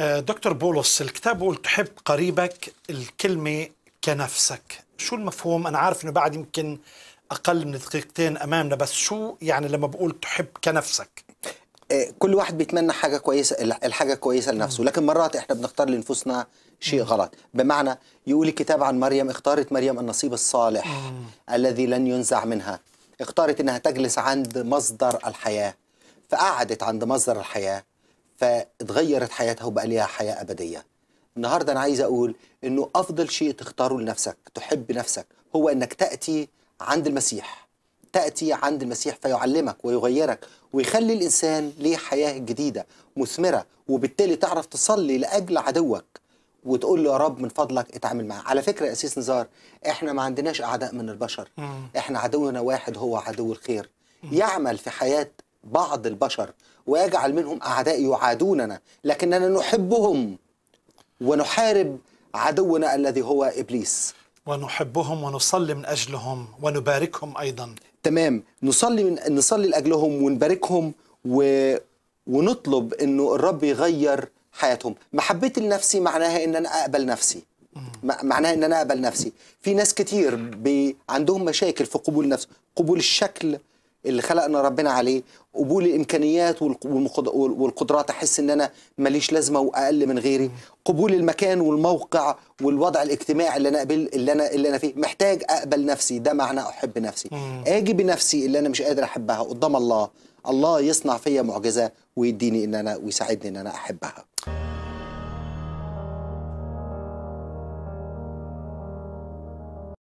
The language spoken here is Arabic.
آه، دكتور بولس الكتاب بيقول تحب قريبك الكلمة كنفسك شو المفهوم أنا عارف أنه بعد يمكن أقل من دقيقتين أمامنا بس شو يعني لما بقول تحب كنفسك آه، كل واحد بيتمنى حاجة كويسة الحاجة كويسة لنفسه لكن مرات إحنا بنختار لنفسنا شيء غلط بمعنى يقول الكتاب عن مريم اختارت مريم النصيب الصالح الذي لن ينزع منها اختارت إنها تجلس عند مصدر الحياة فقعدت عند مصدر الحياة فاتغيرت حياتها وبقى ليها حياه ابديه النهارده انا عايز اقول انه افضل شيء تختاره لنفسك تحب نفسك هو انك تاتي عند المسيح تاتي عند المسيح فيعلمك ويغيرك ويخلي الانسان ليه حياه جديده مثمره وبالتالي تعرف تصلي لاجل عدوك وتقول له يا رب من فضلك اتعامل معاه على فكره يا اسيس نزار احنا ما عندناش اعداء من البشر احنا عدونا واحد هو عدو الخير يعمل في حياه بعض البشر ويجعل منهم أعداء يعادوننا لكننا نحبهم ونحارب عدونا الذي هو إبليس ونحبهم ونصلي من أجلهم ونباركهم أيضا تمام نصلي من نصلي لأجلهم ونباركهم و... ونطلب أنه الرب يغير حياتهم محبتي لنفسي معناها أن أنا أقبل نفسي معناها ان انا اقبل نفسي في ناس كتير بي عندهم مشاكل في قبول النفس قبول الشكل اللي خلقنا ربنا عليه قبول الامكانيات والقدرات احس ان انا ماليش لازمه واقل من غيري قبول المكان والموقع والوضع الاجتماعي اللي انا قبل اللي انا اللي انا فيه محتاج اقبل نفسي ده معنى احب نفسي اجي بنفسي اللي انا مش قادر احبها قدام الله الله يصنع فيا معجزه ويديني ان انا ويساعدني ان انا احبها